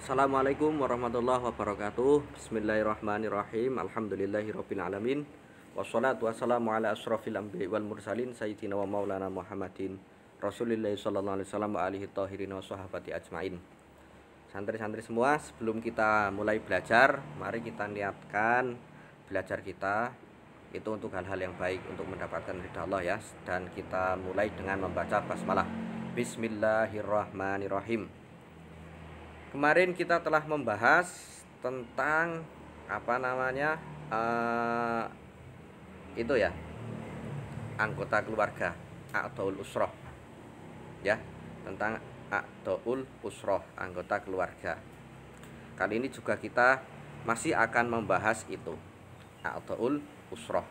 Assalamualaikum warahmatullahi wabarakatuh Bismillahirrahmanirrahim Alhamdulillahirrabbilalamin Wassalatu wassalamu ala asrafil ambi wal mursalin Sayyidina wa maulana muhammadin Rasulullah sallallahu alaihi wasallam wa alihi tahirin wa sahabati ajmain Santri-santri semua sebelum kita mulai belajar Mari kita niatkan belajar kita itu untuk hal-hal yang baik untuk mendapatkan ridha Allah ya dan kita mulai dengan membaca basmalah Bismillahirrahmanirrahim kemarin kita telah membahas tentang apa namanya uh, itu ya anggota keluarga atau usroh ya tentang Akdoul Usroh anggota keluarga Kali ini juga kita masih akan membahas itu Akdoul Usroh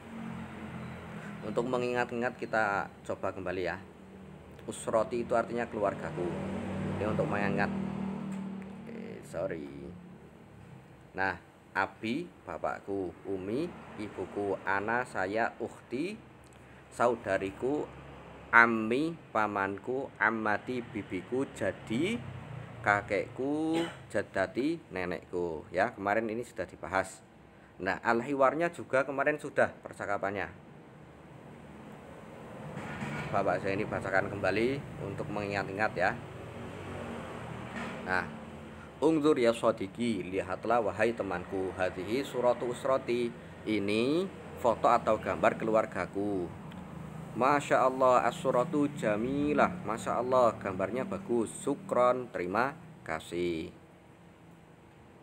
Untuk mengingat-ingat kita coba kembali ya Usroti itu artinya keluargaku Ini untuk mengingat sorry nah abi bapakku umi ibuku ana saya Uhti, saudariku Ami, pamanku Amati, bibiku jadi kakekku jadati nenekku ya kemarin ini sudah dibahas nah alhiwarnya juga kemarin sudah percakapannya bapak saya ini bacakan kembali untuk mengingat-ingat ya nah Ungzur ya sodiki, lihatlah wahai temanku Hadihi suratu usroti Ini foto atau gambar keluargaku Masya Allah as jamilah Masya Allah gambarnya bagus Sukron terima kasih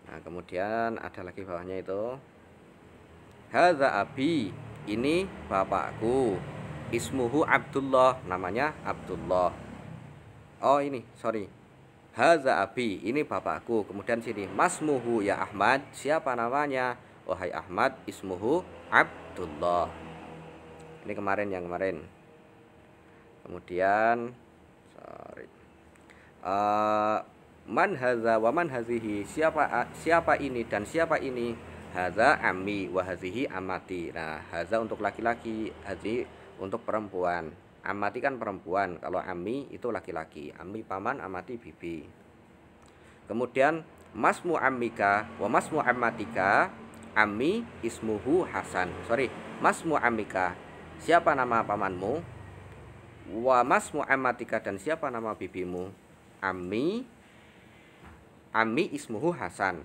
Nah kemudian ada lagi bawahnya itu Hadza abi Ini bapakku Ismuhu Abdullah Namanya Abdullah Oh ini sorry Haza abi, ini bapakku. Kemudian sini, masmuhu ya Ahmad. Siapa namanya? Wahai Ahmad, ismuhu Abdullah. Ini kemarin yang kemarin. Kemudian, sorry. Uh, man haza wa man hazihi. Siapa siapa ini dan siapa ini? Haza Ami wa hazihi amati. Nah, haza untuk laki-laki, hazi untuk perempuan amati kan perempuan kalau ami itu laki-laki ami paman amati bibi kemudian masmu amika wa masmu amatika ami ismuhu hasan sorry masmu amika siapa nama pamanmu wa masmu amatika dan siapa nama bibimu ami ami ismuhu hasan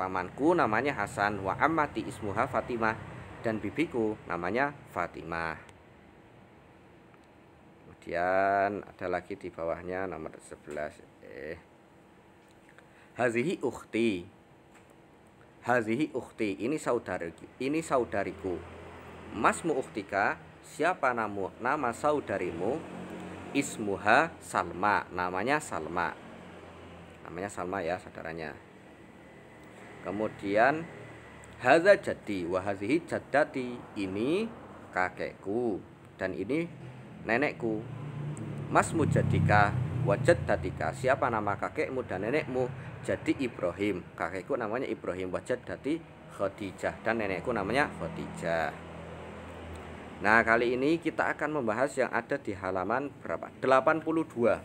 pamanku namanya hasan wa amati ismuha fatimah dan bibiku namanya fatimah kemudian ada lagi di bawahnya nomor 11 eh hazihi ukhti hazihi ukhti ini saudariku ini saudariku masmu ukhtika siapa namu nama saudarimu ismuha salma namanya salma namanya salma ya saudaranya kemudian haza jadi wahazihi jadati ini kakekku dan ini nenekku Mas Mujadika wajad datika siapa nama kakekmu dan nenekmu jadi Ibrahim kakekku namanya Ibrahim wajad dati Khadijah dan nenekku namanya Khadijah Nah kali ini kita akan membahas yang ada di halaman berapa 82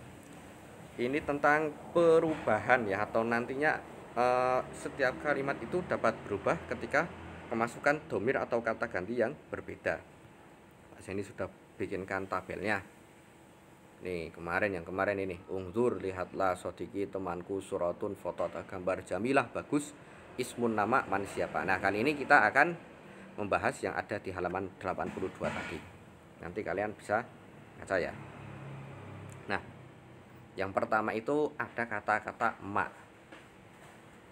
ini tentang perubahan ya atau nantinya eh, setiap kalimat itu dapat berubah ketika kemasukan domir atau kata ganti yang berbeda Mas ini sudah bikinkan tabelnya nih kemarin yang kemarin ini ungzur lihatlah sodiki temanku suratun foto atau gambar jamilah bagus ismun nama man siapa nah kali ini kita akan membahas yang ada di halaman 82 tadi nanti kalian bisa baca ya nah yang pertama itu ada kata-kata mak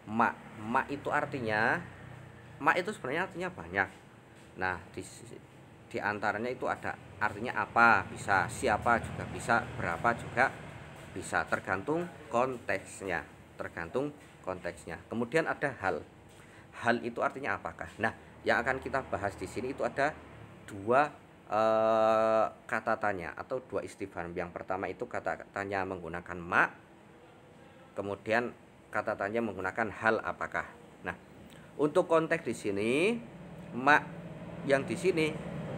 mak mak itu artinya mak itu sebenarnya artinya banyak nah di, di antaranya itu ada artinya apa bisa siapa juga bisa berapa juga bisa tergantung konteksnya tergantung konteksnya kemudian ada hal hal itu artinya apakah nah yang akan kita bahas di sini itu ada dua e, kata tanya atau dua istighfar yang pertama itu kata tanya menggunakan mak kemudian kata tanya menggunakan hal apakah nah untuk konteks di sini mak yang di sini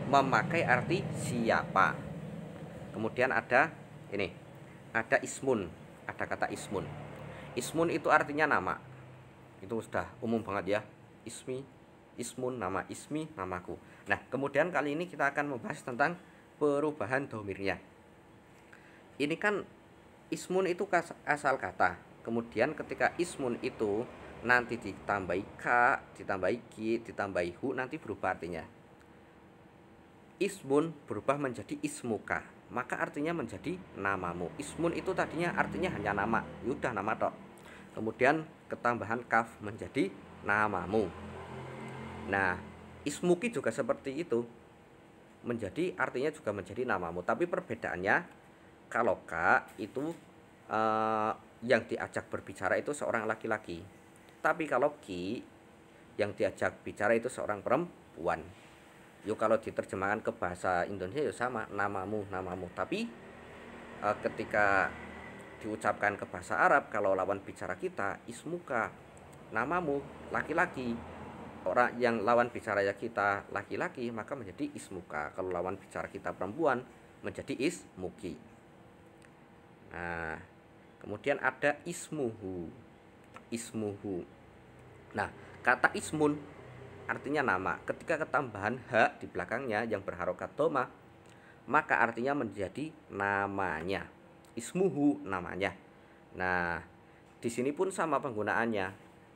memakai arti siapa. Kemudian ada ini, ada ismun, ada kata ismun. Ismun itu artinya nama. Itu sudah umum banget ya. Ismi, ismun, nama ismi, namaku. Nah, kemudian kali ini kita akan membahas tentang perubahan domirnya. Ini kan ismun itu asal kata. Kemudian ketika ismun itu nanti ditambahi k, ditambahi ki, ditambahi hu nanti berubah artinya ismun berubah menjadi ismuka maka artinya menjadi namamu ismun itu tadinya artinya hanya nama yudah ya nama tok kemudian ketambahan kaf menjadi namamu nah ismuki juga seperti itu menjadi artinya juga menjadi namamu tapi perbedaannya kalau ka itu eh, yang diajak berbicara itu seorang laki-laki tapi kalau ki yang diajak bicara itu seorang perempuan Yuk kalau diterjemahkan ke bahasa Indonesia ya sama namamu namamu tapi uh, ketika diucapkan ke bahasa Arab kalau lawan bicara kita ismuka namamu laki-laki orang yang lawan bicara ya kita laki-laki maka menjadi ismuka kalau lawan bicara kita perempuan menjadi ismuki nah kemudian ada ismuhu ismuhu nah kata ismun artinya nama. Ketika ketambahan hak di belakangnya yang berharokat doma, maka artinya menjadi namanya. Ismuhu namanya. Nah, di sini pun sama penggunaannya.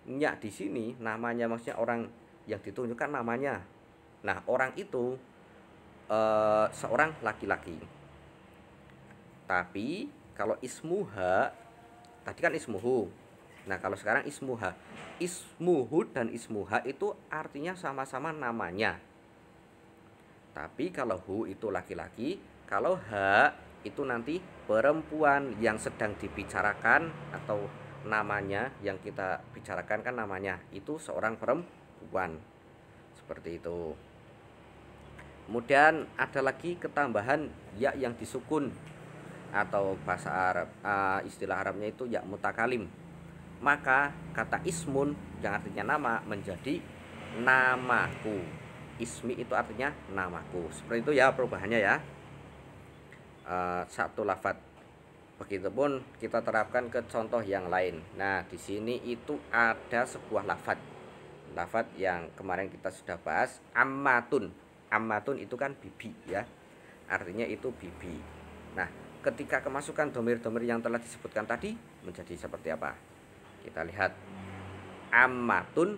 Nyak di sini namanya maksudnya orang yang ditunjukkan namanya. Nah, orang itu e, seorang laki-laki. Tapi kalau ismuha tadi kan ismuhu Nah, kalau sekarang ismuha. Ismuhu dan ismuha itu artinya sama-sama namanya. Tapi kalau hu itu laki-laki, kalau ha itu nanti perempuan yang sedang dibicarakan atau namanya yang kita bicarakan kan namanya itu seorang perempuan. Seperti itu. Kemudian ada lagi ketambahan ya yang disukun atau bahasa Arab uh, istilah Arabnya itu ya mutakalim maka kata ismun yang artinya nama menjadi namaku ismi itu artinya namaku seperti itu ya perubahannya ya eh, satu lafat begitupun kita terapkan ke contoh yang lain nah di sini itu ada sebuah lafat lafat yang kemarin kita sudah bahas ammatun ammatun itu kan bibi ya artinya itu bibi nah ketika kemasukan domir-domir yang telah disebutkan tadi menjadi seperti apa kita lihat amatun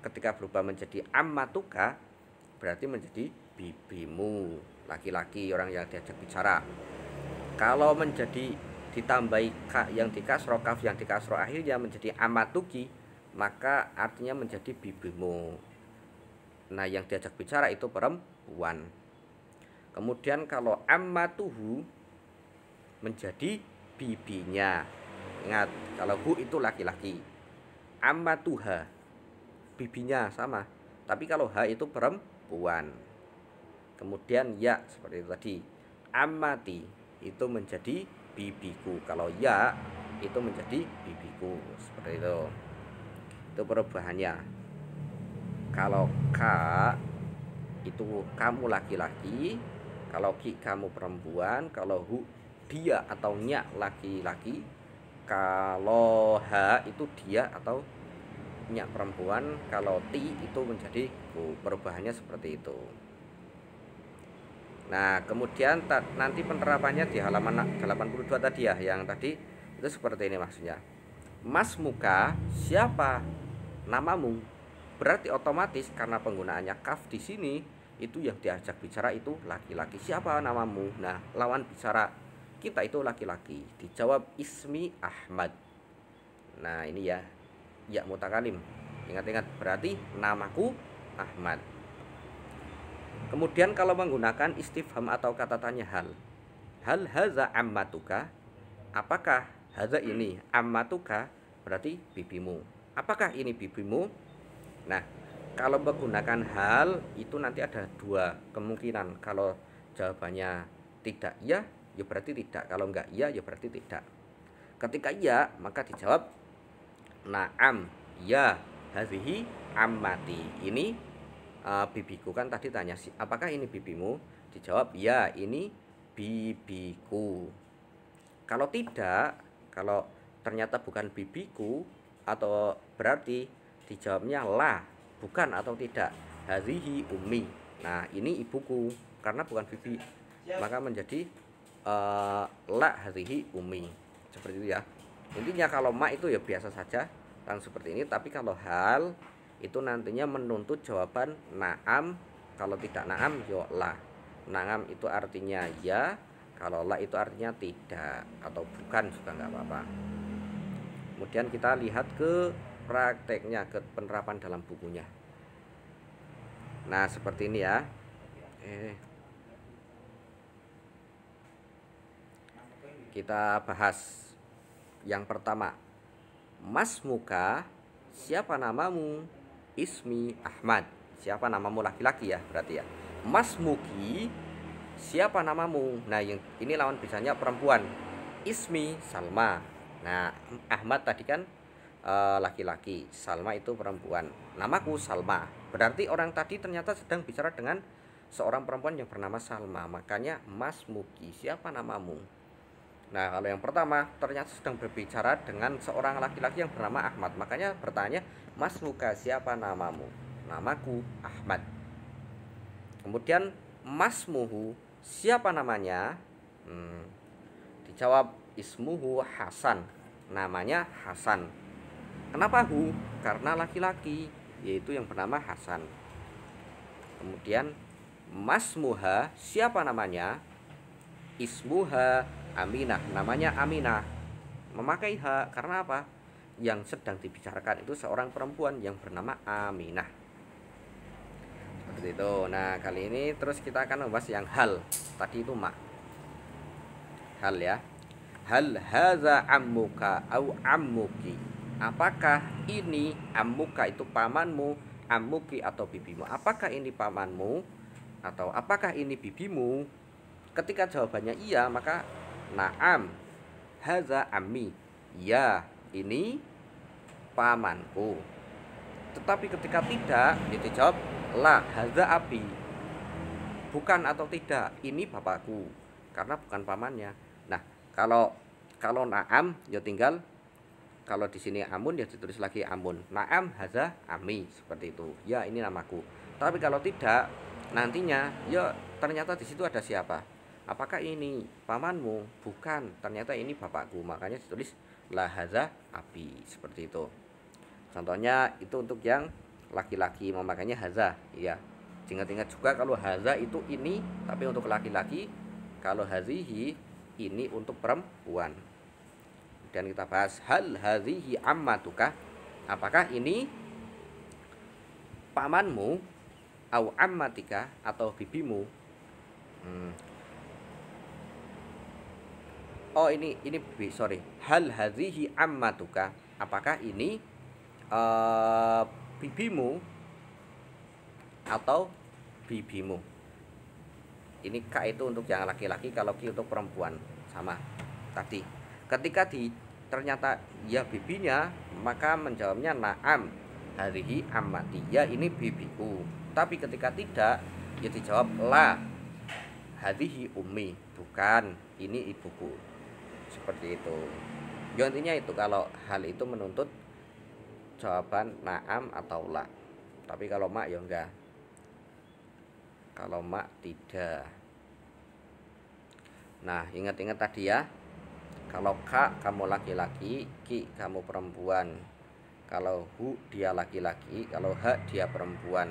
ketika berubah menjadi amatuka berarti menjadi bibimu laki-laki orang yang diajak bicara kalau menjadi ditambahi ka yang dikasro kaf yang dikasro akhirnya menjadi amatuki maka artinya menjadi bibimu nah yang diajak bicara itu perempuan kemudian kalau amatuhu menjadi bibinya Ingat, kalau hu itu laki-laki. amma Tuha, bibinya sama. Tapi kalau ha itu perempuan. Kemudian ya seperti itu tadi. Amati itu menjadi bibiku. Kalau ya itu menjadi bibiku seperti itu. Itu perubahannya. Kalau ka itu kamu laki-laki, kalau ki kamu perempuan, kalau hu dia atau Nyak laki-laki, kalau H itu dia atau minyak perempuan kalau T itu menjadi ku perubahannya seperti itu Nah kemudian nanti penerapannya di halaman 82 tadi ya yang tadi itu seperti ini maksudnya Mas muka siapa namamu berarti otomatis karena penggunaannya kaf di sini itu yang diajak bicara itu laki-laki siapa namamu nah lawan bicara kita itu laki-laki dijawab ismi Ahmad nah ini ya ya mutakalim ingat-ingat berarti namaku Ahmad kemudian kalau menggunakan istifham atau kata tanya hal hal haza ammatuka apakah haza ini ammatuka berarti bibimu apakah ini bibimu nah kalau menggunakan hal itu nanti ada dua kemungkinan kalau jawabannya tidak ya ya berarti tidak. Kalau enggak iya, ya berarti tidak. Ketika iya, maka dijawab naam ya hadhihi ammati. Ini uh, bibiku kan tadi tanya sih, apakah ini bibimu? Dijawab ya, ini bibiku. Kalau tidak, kalau ternyata bukan bibiku atau berarti dijawabnya lah bukan atau tidak. hazihi ummi. Nah, ini ibuku karena bukan bibi. Maka menjadi lah eh, la hadhihi umi seperti itu ya intinya kalau ma itu ya biasa saja kan seperti ini tapi kalau hal itu nantinya menuntut jawaban naam kalau tidak naam yo la naam itu artinya ya kalau lah itu artinya tidak atau bukan juga nggak apa-apa kemudian kita lihat ke prakteknya ke penerapan dalam bukunya nah seperti ini ya eh kita bahas. Yang pertama, Mas Muka, siapa namamu? Ismi Ahmad. Siapa namamu laki-laki ya berarti ya. Mas Muki, siapa namamu? Nah, yang ini lawan bisanya perempuan. Ismi Salma. Nah, Ahmad tadi kan eh, laki-laki, e, Salma itu perempuan. Namaku Salma. Berarti orang tadi ternyata sedang bicara dengan seorang perempuan yang bernama Salma. Makanya Mas Muki, siapa namamu? Nah, kalau yang pertama ternyata sedang berbicara dengan seorang laki-laki yang bernama Ahmad. Makanya bertanya, "Mas Luka, siapa namamu?" "Namaku Ahmad." Kemudian, "Mas Muhu, siapa namanya?" Hmm, dijawab, "Ismuhu Hasan." Namanya Hasan. Kenapa Hu? Karena laki-laki, yaitu yang bernama Hasan. Kemudian, "Mas Muha, siapa namanya?" "Ismuha Aminah namanya Aminah memakai hak karena apa yang sedang dibicarakan itu seorang perempuan yang bernama Aminah seperti itu nah kali ini terus kita akan membahas yang hal tadi itu mak hal ya hal haza ammuka au ammuki apakah ini ammuka itu pamanmu ammuki atau bibimu apakah ini pamanmu atau apakah ini bibimu ketika jawabannya iya maka Naam Haza ami, Ya ini pamanku Tetapi ketika tidak Itu jawab La haza abi Bukan atau tidak Ini bapakku Karena bukan pamannya Nah kalau kalau naam ya tinggal kalau di sini amun ya ditulis lagi amun naam haza ami seperti itu ya ini namaku tapi kalau tidak nantinya ya ternyata di situ ada siapa apakah ini pamanmu bukan ternyata ini bapakku makanya ditulis lahaza api seperti itu contohnya itu untuk yang laki-laki memakainya haza ya ingat-ingat juga kalau haza itu ini tapi untuk laki-laki kalau hazihi ini untuk perempuan dan kita bahas hal hazihi ammatuka apakah ini pamanmu au ammatika atau bibimu hmm oh ini ini B sorry hal hazihi ammatuka apakah ini uh, bibimu atau bibimu ini K itu untuk yang laki-laki kalau k untuk perempuan sama tadi ketika di ternyata ya bibinya maka menjawabnya naam harihi ammati ya ini bibiku tapi ketika tidak ya dijawab la harihi ummi bukan ini ibuku seperti itu ya intinya itu kalau hal itu menuntut jawaban naam atau la tapi kalau mak ya enggak kalau mak tidak nah ingat-ingat tadi ya kalau kak kamu laki-laki ki kamu perempuan kalau hu dia laki-laki kalau ha dia perempuan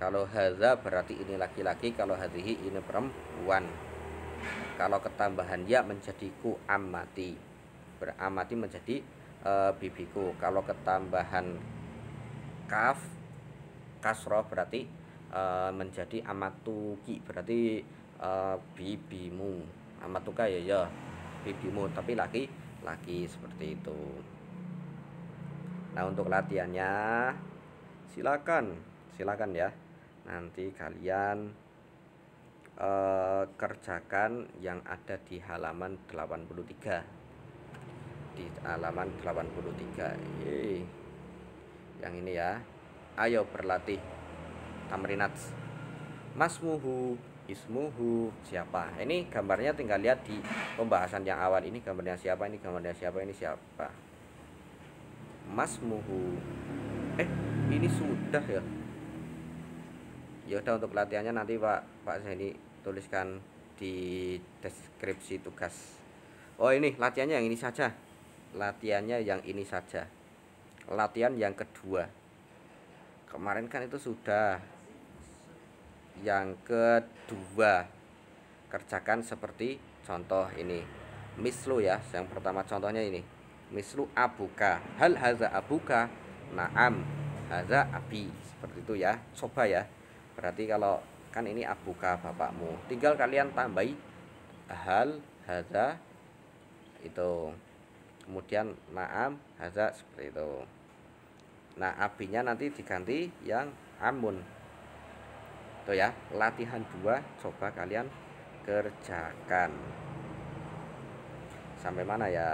kalau haza berarti ini laki-laki kalau hadihi ini perempuan kalau ketambahan ya menjadi ku amati beramati menjadi e, bibiku kalau ketambahan kaf kasroh berarti e, menjadi amatuki berarti e, bibimu amatuka ya ya bibimu tapi laki laki seperti itu nah untuk latihannya silakan silakan ya nanti kalian Eh, kerjakan yang ada di halaman 83 di halaman 83 Yeay. yang ini ya ayo berlatih tamrinat Muhu, ismuhu siapa ini gambarnya tinggal lihat di pembahasan yang awal ini gambarnya siapa ini gambarnya siapa ini siapa Mas Muhu. eh ini sudah ya ya udah untuk latihannya nanti pak pak Zaini tuliskan di deskripsi tugas oh ini latihannya yang ini saja latihannya yang ini saja latihan yang kedua kemarin kan itu sudah yang kedua kerjakan seperti contoh ini mislu ya yang pertama contohnya ini mislu abuka hal haza abuka naam haza abi seperti itu ya coba ya berarti kalau kan ini abuka bapakmu tinggal kalian tambahi hal haza itu kemudian naam haza seperti itu nah abinya nanti diganti yang amun itu ya latihan dua coba kalian kerjakan sampai mana ya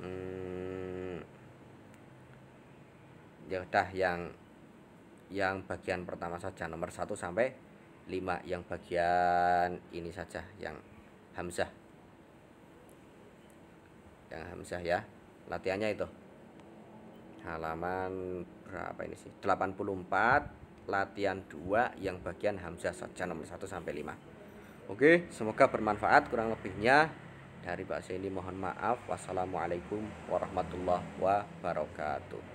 hmm, ya udah yang yang bagian pertama saja nomor 1 sampai 5 yang bagian ini saja yang hamzah yang hamzah ya latihannya itu halaman berapa ini sih 84 latihan 2 yang bagian hamzah saja nomor 1 sampai 5 Oke semoga bermanfaat kurang lebihnya dari Pak ini mohon maaf wassalamualaikum warahmatullahi wabarakatuh